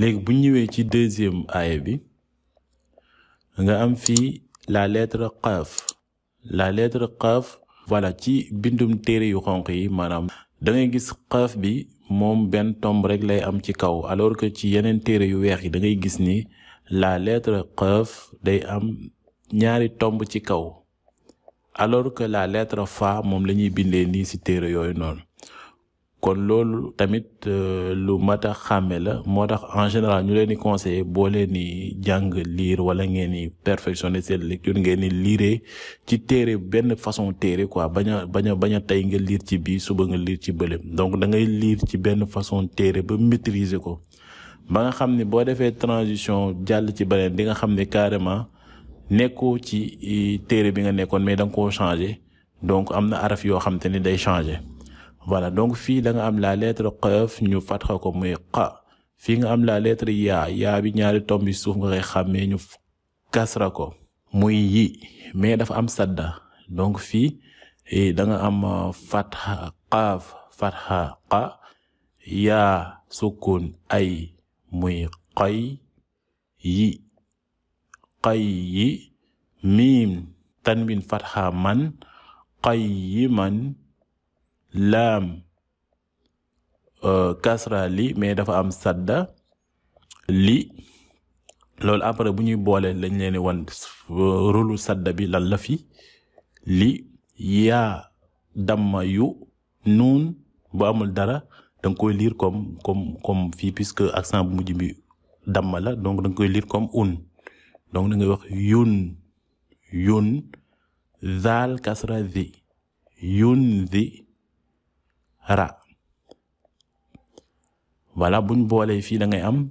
léegi bu ñëwee ci deuxième aaya bi nga am fii la lettre qaaf la lettre qaaf voilà ci bindum téere yu xonq yi maanaam da ngay gis qaaf bi moom benn tomb rek lay am ci kaw alors que ci yeneen téere yu weex yi dangay gis ni la lettre qaaf day am ñaari tomb ci kaw alors que la lettre fa moom la ñuy bindee nii si téere yooyu noonu kon loolu tamit euh, lu mat a xàmme la moo tax en général ñu leen di conseiller boo leen di jàng liir wala ngeen di perfectionner seen lecture ngeen di liiree ci téere benn façon téere quoi bañ a bañ bañ a tey nga liir ci bii suba nga liir ci bële donc da ngay liir ci benn façon téere ba maîtriser ko ba nga xam ne boo defee transition jàll ci beneen di nga xam ne carrément nekkoo ci téere bi nga nekkoon mais da nga koo changé donc am na araf yoo xam te ni day changé. voilà donc fi da nga am la lettre qaf ñu fatxa ko muy qa fi nga am la lettre ya ya bi ñaari tombi yi suuf nga koy xàmmee ñu kasra ko muy yi mais dafa am sadda donc fi e da nga am fatxa qaf fatxa qa ya sukun ay muy qay yi qay yi mim tanwin fatxa man qay yi man laam euh, kasra li mais dafa am sadda li loolu après bu ñuy boole lañ leen wan euh, rôlu sadda bi lan la fi li yaa damma yu nuun boo amul dara da nga koy lire comme comme fii puisque accent bu mujj bi damma la donc da koy liir comme un donc dangay ngay wax yun yun zaal kasra zi yun zi ra voilà buñ boolee fi da ngay am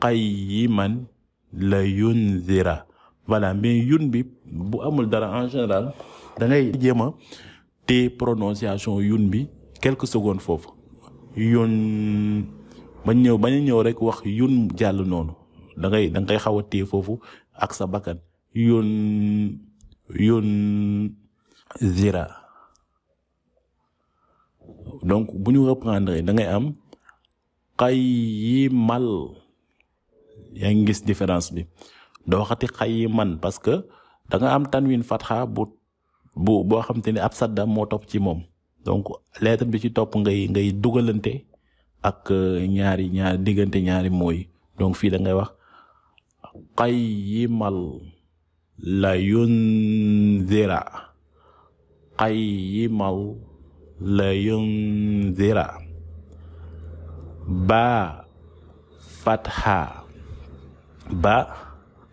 qayyiman la yunzira voilà mais yun bi bu amul dara en général da ngay te prononciation yun bi quelques secondes fofu yun bañ ñew bañ ñew rek wax yun jall noonu da ngay da ngay xaw a ak sa yun yun zira donc bu ñu reprendre da ngay am xayimal yaa ngi gis différence bi doo waxati xayiman parce que da nga am tanwin fatxa bu bu boo xam te ab sadda moo topp ci moom donc lettre bi ci topp ngay ngay dugalante ak euh, ñaari ñaari diggante ñaari mooy donc fii da ngay wax xayimal la yunzira xayimal لينذر Ba Fatha Ba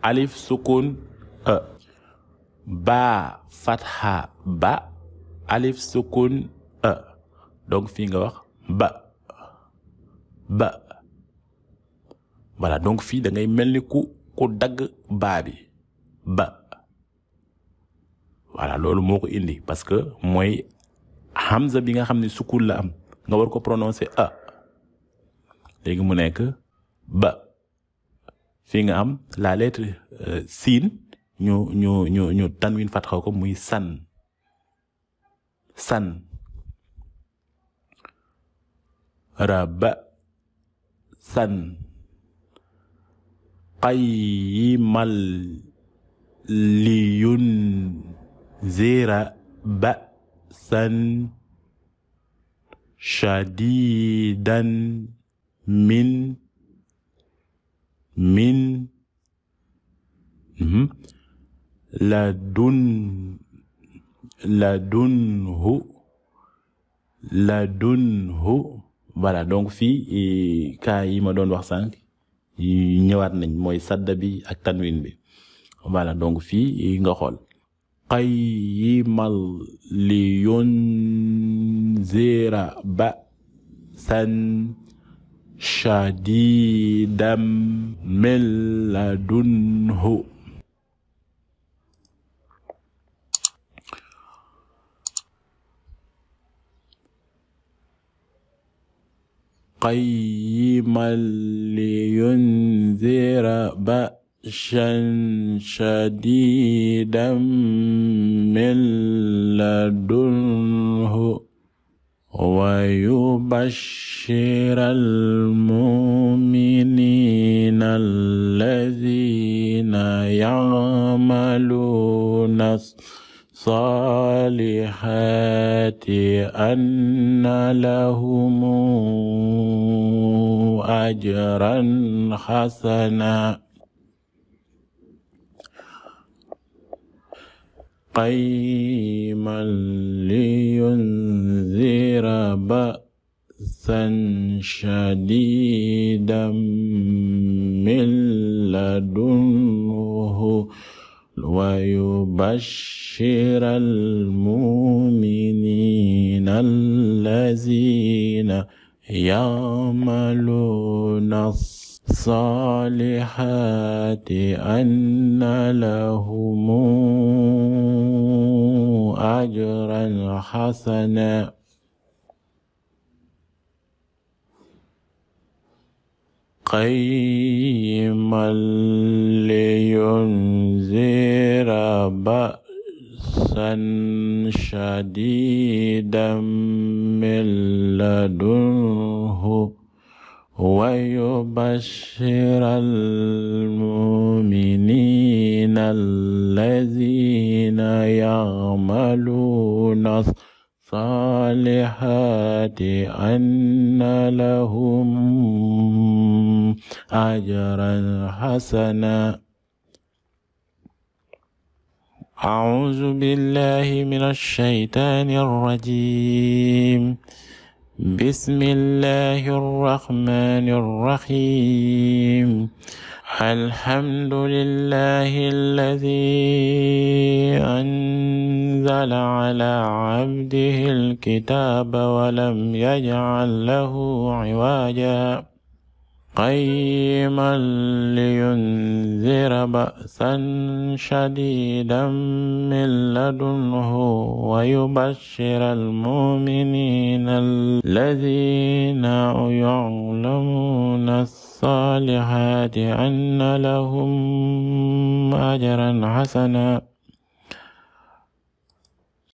Alif, سكون أ e. Ba Fatha, ba Alif, سكون أ e. donc finger ba ba voilà donc fi da ngay mel le ku ku ba voilà loolu moko indi parce que à hamza bi nga xam ne sukul la am nga war ko prononcer a léegi mu nekk ba fii nga am la lettre euh, siin ñu ñu ñu ñu tanwin fatxa ko muy san san raba san qayyimal liyun zira ba la Shadi la la La la voilà donc et ka yi ma il wax a ñëwaat nañ moy sadda bi ak tanwin bi voilà donc fille nga قيما لينذر بأسا شديدا من لدنه قيما لينذر بأسا شديدا من لدنه ويبشر المؤمنين الذين يعملون الصالحات أن لهم أجرا حسنا قيما لينذر بأسا شديدا من لدنه ويبشر المؤمنين الذين يعملون الصالحات الصالحات أن لهم أجرا حسنا قيما لينذر بأسا شديدا من لدنه ويبشر المؤمنين الذين يعملون الصالحات أن لهم أجرا حسنا أعوذ بالله من الشيطان الرجيم بسم الله الرحمن الرحيم الحمد لله الذي أنزل على عبده الكتاب ولم يجعل له عواجا قيما لينذر بأسا شديدا من لدنه ويبشر المؤمنين الذين يعلمون الصالحات أن لهم أجرا حسنا